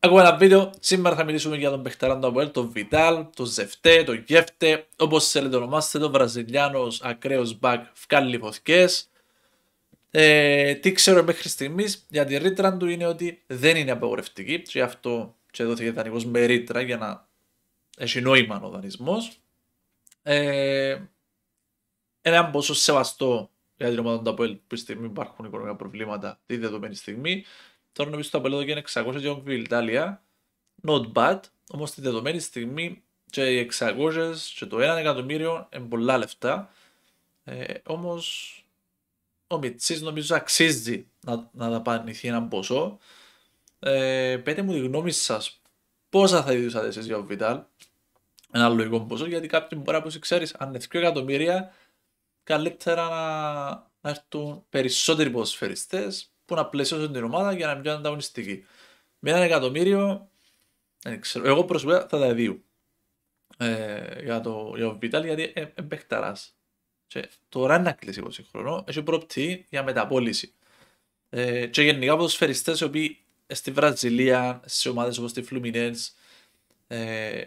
Ακόμα ένα βίντεο. Σήμερα θα μιλήσουμε για τον παιχταράν του Αποέλ, τον Βιτάλ, τον Ζεφτέ, τον όπως όπω θέλετε ονομάστε, τον Βραζιλιάνος ακραίος μπακ, Φκάλι φωτιέ. Ε, τι ξέρω μέχρι στιγμής για την ρήτρα του είναι ότι δεν είναι απαγορευτική, γι' αυτό και δόθηκε δανεικός με ρήτρα για να έχει νόημα ο δανεισμός. Ε, ένα ποσό σεβαστό για την ομάδα του Αποέλ που στιγμή υπάρχουν οικονομικά προβλήματα τη δεδομένη στιγμή Τώρα νομίζω το απολύτω είναι 600 και όχι Ιταλία. Not bad, όμως τη δεδομένη στιγμή και οι 600 και το 1 εκατομμύριο είναι πολλά λεφτά. Ε, όμως ο Μιτσής νομίζω αξίζει να, να δαπανηθεί έναν ποσό. Ε, πέτε μου τη γνώμη σας, πόσα θα ειδούσατε εσείς για τον Βιτάλ, ένα λογικό ποσό, γιατί κάποιοι μπορεί να ξέρεις, αν είναι 2 εκατομμύρια, καλύτερα να, έρθουν περισσότεροι ποδοσφαιριστές που να πλαισιώσουν την ομάδα για να μην πιάνουν ανταγωνιστική. Με ένα εκατομμύριο, δεν ξέρω, εγώ προσωπικά θα τα δύο. Ε, για το Βιτάλ, γιατί εμπεχταρά. Ε, τώρα είναι να κλείσει 20 χρόνο, έχει προοπτή για μεταπόληση. Ε, και γενικά από ποδοσφαιριστές οι οποίοι στη Βραζιλία, σε ομάδες όπως τη Fluminense, ε,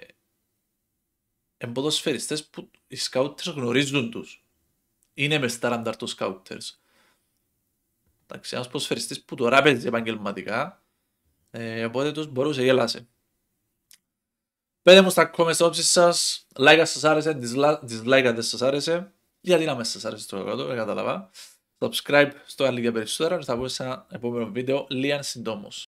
Εμποδοσφαιριστές που οι σκάουτερς γνωρίζουν τους. Είναι μες στα ραντάρ του Εντάξει, ένας που τώρα παίζει επαγγελματικά, ε, οπότε τους μπορούσε γέλασε. Πέντε μου στα comments όψεις σας, like σας άρεσε, dislike αν δεν σας άρεσε, γιατί να με σας άρεσε το κάτω, δεν κατάλαβα. Subscribe στο κανάλι περισσότερα και θα πούμε σε ένα επόμενο βίντεο λίγαν συντόμως.